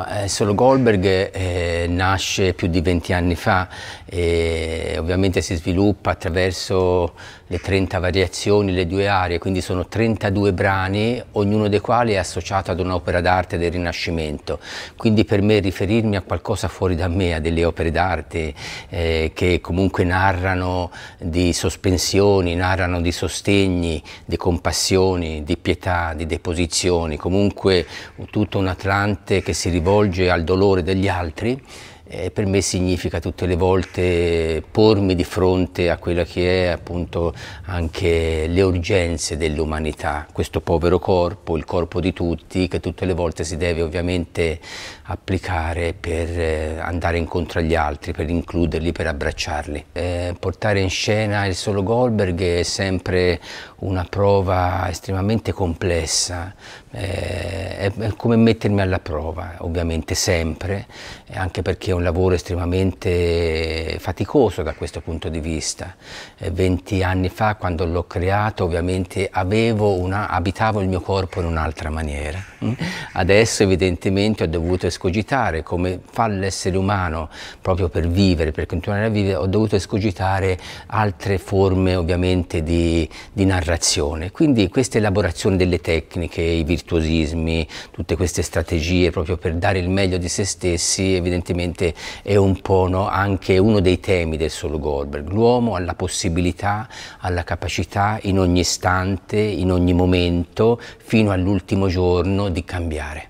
Ma eh, solo Goldberg eh, nasce più di 20 anni fa e ovviamente si sviluppa attraverso le 30 variazioni, le due aree, quindi sono 32 brani, ognuno dei quali è associato ad un'opera d'arte del Rinascimento. Quindi per me riferirmi a qualcosa fuori da me, a delle opere d'arte eh, che comunque narrano di sospensioni, narrano di sostegni, di compassioni, di pietà, di deposizioni, comunque tutto un Atlante che si rivolge rivolge al dolore degli altri eh, per me significa tutte le volte pormi di fronte a quella che è appunto anche le urgenze dell'umanità, questo povero corpo, il corpo di tutti, che tutte le volte si deve ovviamente applicare per eh, andare incontro agli altri, per includerli, per abbracciarli. Eh, portare in scena il solo Goldberg è sempre una prova estremamente complessa, eh, è come mettermi alla prova, ovviamente sempre, anche perché è un lavoro estremamente faticoso da questo punto di vista. Eh, venti anni fa, quando l'ho creato, ovviamente una, abitavo il mio corpo in un'altra maniera. Mm? Adesso evidentemente ho dovuto escogitare, come fa l'essere umano, proprio per vivere, per continuare a vivere, ho dovuto escogitare altre forme ovviamente di, di narrazione. Quindi questa elaborazione delle tecniche, i virtuosismi, tutte queste strategie proprio per dare il meglio di se stessi, evidentemente sicuramente è un po' no, anche uno dei temi del solo Goldberg. L'uomo ha la possibilità, ha la capacità in ogni istante, in ogni momento, fino all'ultimo giorno di cambiare.